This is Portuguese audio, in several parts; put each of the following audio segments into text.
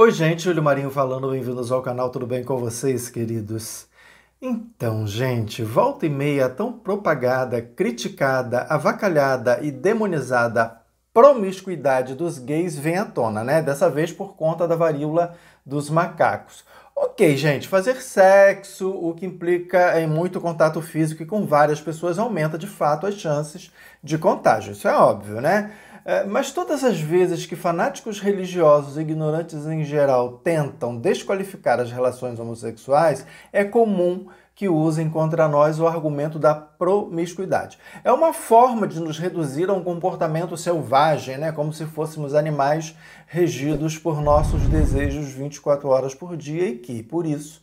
Oi, gente, Júlio Marinho falando, bem-vindos ao canal, tudo bem com vocês, queridos? Então, gente, volta e meia tão propagada, criticada, avacalhada e demonizada promiscuidade dos gays vem à tona, né? Dessa vez por conta da varíola dos macacos. Ok, gente, fazer sexo, o que implica em muito contato físico e com várias pessoas, aumenta de fato as chances de contágio. Isso é óbvio, né? É, mas todas as vezes que fanáticos religiosos e ignorantes em geral tentam desqualificar as relações homossexuais, é comum que usem contra nós o argumento da promiscuidade. É uma forma de nos reduzir a um comportamento selvagem, né? como se fôssemos animais regidos por nossos desejos 24 horas por dia e que, por isso,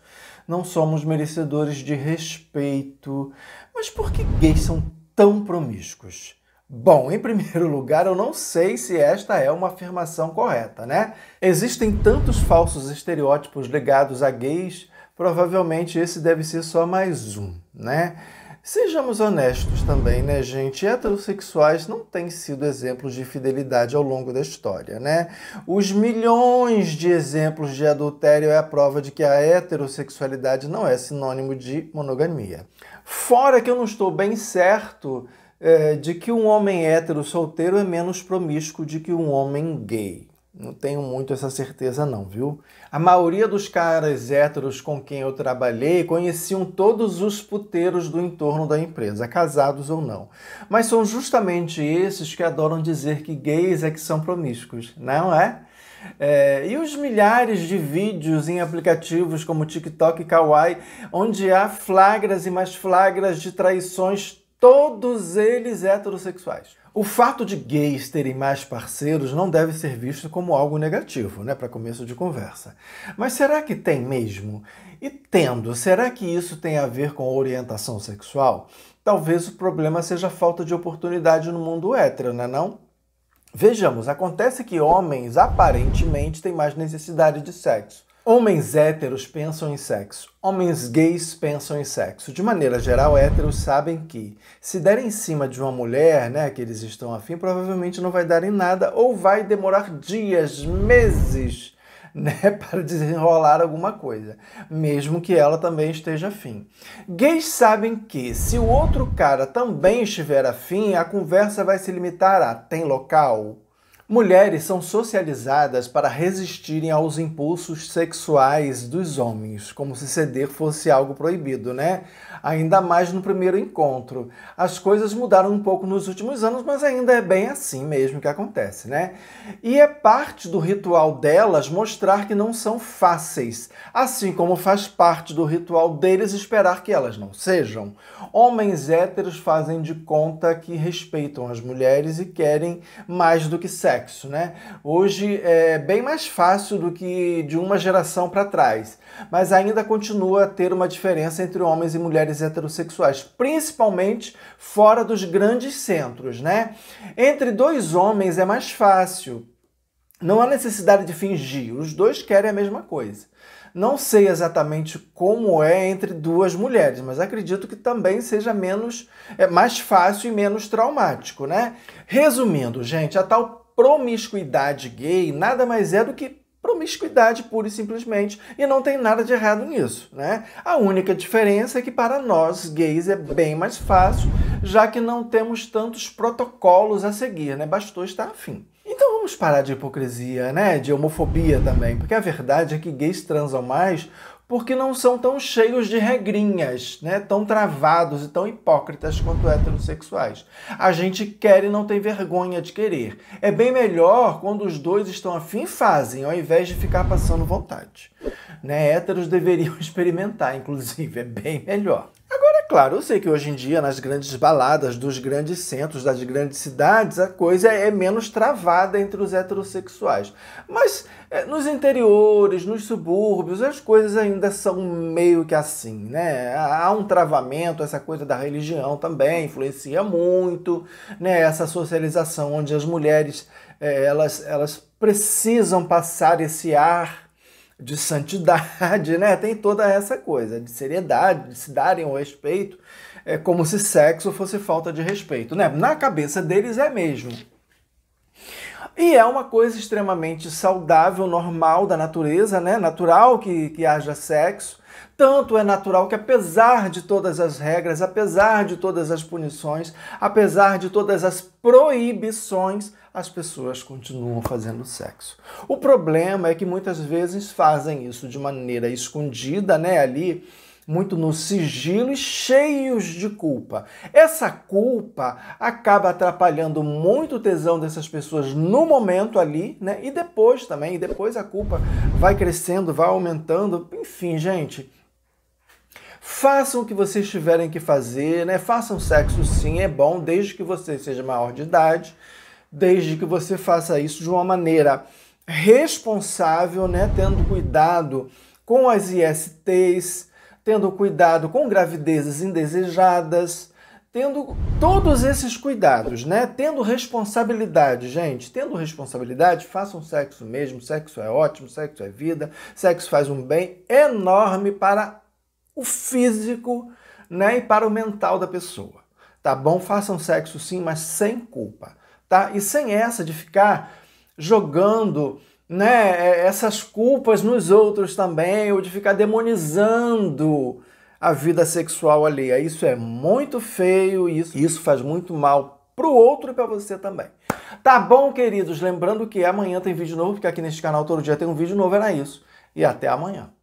não somos merecedores de respeito. Mas por que gays são tão promíscuos? Bom, em primeiro lugar, eu não sei se esta é uma afirmação correta, né? Existem tantos falsos estereótipos ligados a gays, provavelmente esse deve ser só mais um, né? Sejamos honestos também, né, gente? Heterossexuais não têm sido exemplos de fidelidade ao longo da história, né? Os milhões de exemplos de adultério é a prova de que a heterossexualidade não é sinônimo de monogamia. Fora que eu não estou bem certo é, de que um homem hétero solteiro é menos promíscuo de que um homem gay. Não tenho muito essa certeza, não, viu? A maioria dos caras héteros com quem eu trabalhei conheciam todos os puteiros do entorno da empresa, casados ou não. Mas são justamente esses que adoram dizer que gays é que são promíscuos, não é? É, e os milhares de vídeos em aplicativos como TikTok e Kawaii, onde há flagras e mais flagras de traições todos eles heterossexuais. O fato de gays terem mais parceiros não deve ser visto como algo negativo, né, para começo de conversa. Mas será que tem mesmo? E tendo, será que isso tem a ver com orientação sexual? Talvez o problema seja a falta de oportunidade no mundo hétero, né não? Vejamos, acontece que homens aparentemente têm mais necessidade de sexo. Homens héteros pensam em sexo, homens gays pensam em sexo. De maneira geral, héteros sabem que se derem em cima de uma mulher, né, que eles estão afim, provavelmente não vai dar em nada ou vai demorar dias, meses, né, para desenrolar alguma coisa, mesmo que ela também esteja afim. Gays sabem que se o outro cara também estiver afim, a conversa vai se limitar a tem local, Mulheres são socializadas para resistirem aos impulsos sexuais dos homens, como se ceder fosse algo proibido, né? Ainda mais no primeiro encontro. As coisas mudaram um pouco nos últimos anos, mas ainda é bem assim mesmo que acontece, né? E é parte do ritual delas mostrar que não são fáceis, assim como faz parte do ritual deles esperar que elas não sejam. Homens héteros fazem de conta que respeitam as mulheres e querem mais do que sexo sexo, né? Hoje é bem mais fácil do que de uma geração para trás, mas ainda continua a ter uma diferença entre homens e mulheres heterossexuais, principalmente fora dos grandes centros, né? Entre dois homens é mais fácil. Não há necessidade de fingir, os dois querem a mesma coisa. Não sei exatamente como é entre duas mulheres, mas acredito que também seja menos é, mais fácil e menos traumático, né? Resumindo, gente, a tal promiscuidade gay nada mais é do que promiscuidade pura e simplesmente, e não tem nada de errado nisso, né? A única diferença é que para nós gays é bem mais fácil, já que não temos tantos protocolos a seguir, né? Bastou estar afim. Então vamos parar de hipocrisia, né? De homofobia também, porque a verdade é que gays transam mais porque não são tão cheios de regrinhas, né? tão travados e tão hipócritas quanto heterossexuais. A gente quer e não tem vergonha de querer. É bem melhor quando os dois estão afim fazem, ao invés de ficar passando vontade. Né? Héteros deveriam experimentar, inclusive, é bem melhor claro, eu sei que hoje em dia, nas grandes baladas dos grandes centros, das grandes cidades, a coisa é menos travada entre os heterossexuais. Mas é, nos interiores, nos subúrbios, as coisas ainda são meio que assim, né? Há um travamento, essa coisa da religião também influencia muito, né? Essa socialização onde as mulheres, é, elas, elas precisam passar esse ar de santidade, né? Tem toda essa coisa de seriedade, de se darem o respeito, é como se sexo fosse falta de respeito, né? Na cabeça deles é mesmo. E é uma coisa extremamente saudável, normal da natureza, né? Natural que, que haja sexo. Tanto é natural que, apesar de todas as regras, apesar de todas as punições, apesar de todas as proibições, as pessoas continuam fazendo sexo. O problema é que muitas vezes fazem isso de maneira escondida, né? Ali muito no sigilo e cheios de culpa. Essa culpa acaba atrapalhando muito o tesão dessas pessoas no momento ali, né? E depois também, e depois a culpa vai crescendo, vai aumentando. Enfim, gente, Façam o que vocês tiverem que fazer, né? Façam sexo sim, é bom, desde que você seja maior de idade, desde que você faça isso de uma maneira responsável, né? Tendo cuidado com as ISTs, tendo cuidado com gravidezes indesejadas, tendo todos esses cuidados, né? Tendo responsabilidade, gente, tendo responsabilidade, façam sexo mesmo, sexo é ótimo, sexo é vida, sexo faz um bem enorme para o físico, né, e para o mental da pessoa. Tá bom? Façam sexo sim, mas sem culpa, tá? E sem essa de ficar jogando né, é, essas culpas nos outros também, ou de ficar demonizando a vida sexual alheia. Isso é muito feio e isso, isso faz muito mal pro outro e para você também. Tá bom, queridos? Lembrando que amanhã tem vídeo novo, porque aqui neste canal todo dia tem um vídeo novo, era isso. E até amanhã.